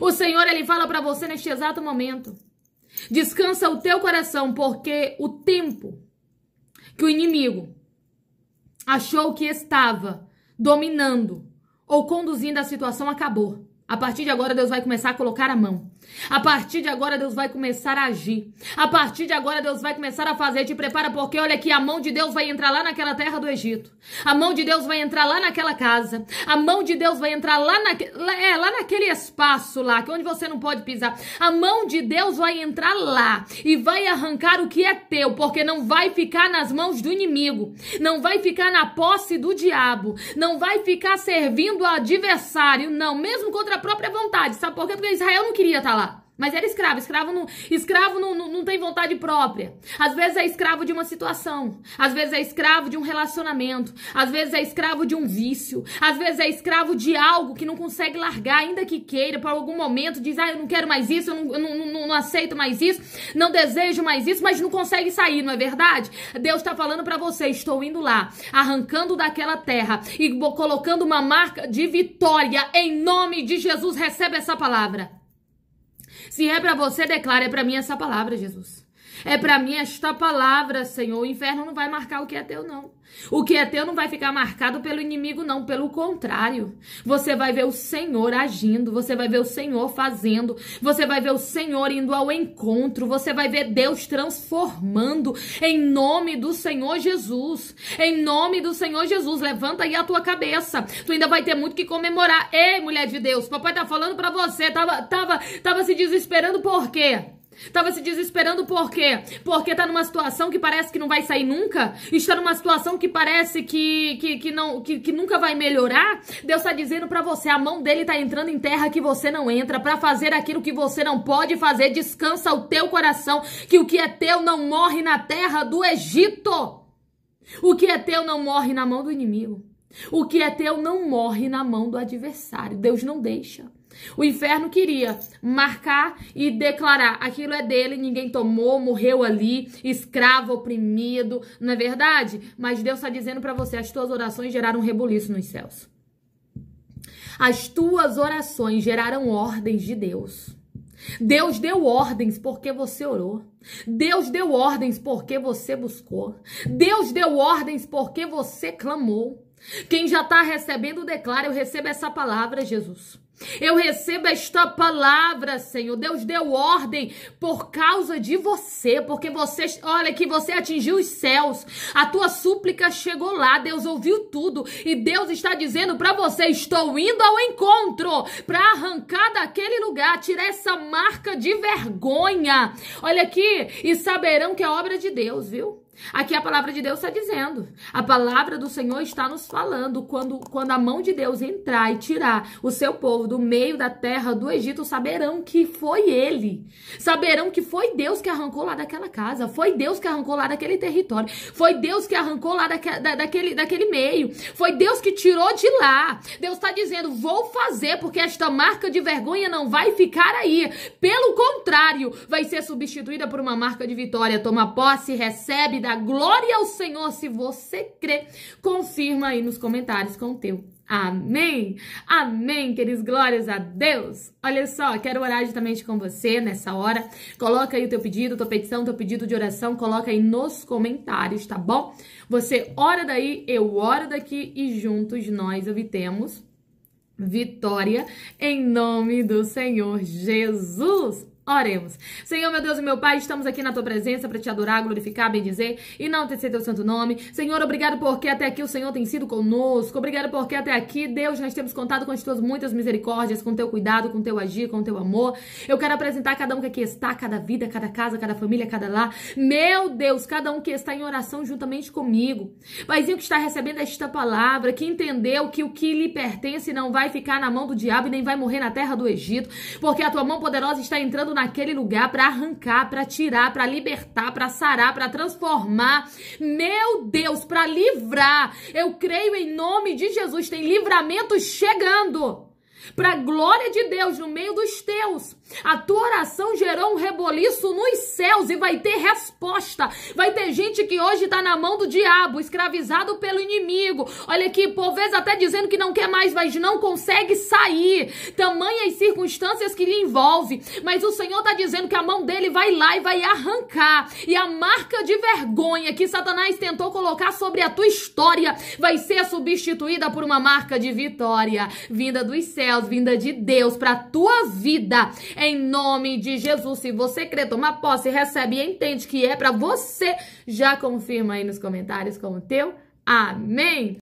O Senhor ele fala para você neste exato momento. Descansa o teu coração, porque o tempo que o inimigo achou que estava dominando ou conduzindo a situação acabou. A partir de agora, Deus vai começar a colocar a mão. A partir de agora, Deus vai começar a agir. A partir de agora, Deus vai começar a fazer. Te prepara, porque olha que a mão de Deus vai entrar lá naquela terra do Egito. A mão de Deus vai entrar lá naquela casa. A mão de Deus vai entrar lá, naque... é, lá naquele espaço lá, que onde você não pode pisar. A mão de Deus vai entrar lá e vai arrancar o que é teu, porque não vai ficar nas mãos do inimigo. Não vai ficar na posse do diabo. Não vai ficar servindo o adversário. Não, mesmo contra própria vontade. Sabe por quê? Porque Israel não queria estar tá lá. Mas era escravo. Escravo não, escravo não, não, não, tem vontade própria. Às vezes é escravo de uma situação. Às vezes é escravo de um relacionamento. Às vezes é escravo de um vício. Às vezes é escravo de algo que não consegue largar, ainda que queira, para algum momento. Diz, ah, eu não quero mais isso, eu não, não, não, não aceito mais isso, não desejo mais isso, mas não consegue sair, não é verdade? Deus está falando para você: estou indo lá, arrancando daquela terra e colocando uma marca de vitória em nome de Jesus. Recebe essa palavra. Se é para você, declare para mim essa palavra, Jesus. É para mim esta palavra, Senhor. O inferno não vai marcar o que é teu, não. O que é teu não vai ficar marcado pelo inimigo, não. Pelo contrário, você vai ver o Senhor agindo, você vai ver o Senhor fazendo, você vai ver o Senhor indo ao encontro, você vai ver Deus transformando em nome do Senhor Jesus. Em nome do Senhor Jesus, levanta aí a tua cabeça. Tu ainda vai ter muito que comemorar. Ei, mulher de Deus, papai tá falando para você, tava tava tava se desesperando por quê? Estava se desesperando por quê? Porque está numa situação que parece que não vai sair nunca, está numa situação que parece que que, que não que, que nunca vai melhorar. Deus está dizendo para você, a mão dele está entrando em terra que você não entra para fazer aquilo que você não pode fazer. Descansa o teu coração, que o que é teu não morre na terra do Egito. O que é teu não morre na mão do inimigo. O que é teu não morre na mão do adversário. Deus não deixa. O inferno queria marcar e declarar: aquilo é dele, ninguém tomou, morreu ali, escravo, oprimido, não é verdade? Mas Deus está dizendo para você: as tuas orações geraram um rebuliço nos céus. As tuas orações geraram ordens de Deus. Deus deu ordens porque você orou. Deus deu ordens porque você buscou. Deus deu ordens porque você clamou. Quem já está recebendo, declara: Eu recebo essa palavra, Jesus. Eu recebo esta palavra, Senhor. Deus deu ordem por causa de você, porque você, olha que você atingiu os céus. A tua súplica chegou lá, Deus ouviu tudo e Deus está dizendo para você: "Estou indo ao encontro para arrancar daquele lugar, tirar essa marca de vergonha". Olha aqui, e saberão que é obra de Deus, viu? Aqui a palavra de Deus está dizendo. A palavra do Senhor está nos falando. Quando, quando a mão de Deus entrar e tirar o seu povo do meio da terra do Egito, saberão que foi ele. Saberão que foi Deus que arrancou lá daquela casa. Foi Deus que arrancou lá daquele território. Foi Deus que arrancou lá daque, da, daquele, daquele meio. Foi Deus que tirou de lá. Deus está dizendo: vou fazer, porque esta marca de vergonha não vai ficar aí. Pelo contrário, vai ser substituída por uma marca de vitória. Toma posse, recebe, da glória ao Senhor se você crê. Confirma aí nos comentários com o teu. Amém? Amém, queridos, glórias a Deus. Olha só, quero orar juntamente com você nessa hora. Coloca aí o teu pedido, tua petição, teu pedido de oração, coloca aí nos comentários, tá bom? Você ora daí, eu oro daqui e juntos nós obtemos vitória em nome do Senhor Jesus. Oremos. Senhor, meu Deus e meu Pai, estamos aqui na tua presença para te adorar, glorificar, bendizer e não enaltecer teu santo nome. Senhor, obrigado porque até aqui o Senhor tem sido conosco. Obrigado porque até aqui, Deus, nós temos contado com as tuas muitas misericórdias, com teu cuidado, com teu agir, com teu amor. Eu quero apresentar cada um que aqui está, cada vida, cada casa, cada família, cada lá Meu Deus, cada um que está em oração juntamente comigo. Paizinho que está recebendo esta palavra, que entendeu que o que lhe pertence não vai ficar na mão do diabo e nem vai morrer na terra do Egito, porque a tua mão poderosa está entrando na naquele lugar para arrancar, para tirar, para libertar, para sarar, para transformar. Meu Deus, para livrar. Eu creio em nome de Jesus. Tem livramento chegando. Para glória de Deus no meio dos teus. A tua oração gerou um reboliço nos céus e vai ter resposta. Vai ter gente que hoje está na mão do diabo, escravizado pelo inimigo. Olha aqui, por vezes até dizendo que não quer mais, mas não consegue sair. Tamanhas circunstâncias que lhe envolve. Mas o Senhor está dizendo que a mão dele vai lá e vai arrancar. E a marca de vergonha que Satanás tentou colocar sobre a tua história vai ser substituída por uma marca de vitória, vinda dos céus, vinda de Deus para a tua vida em nome de Jesus. Se você crê, toma posse, recebe e entende que é para você, já confirma aí nos comentários com o teu amém.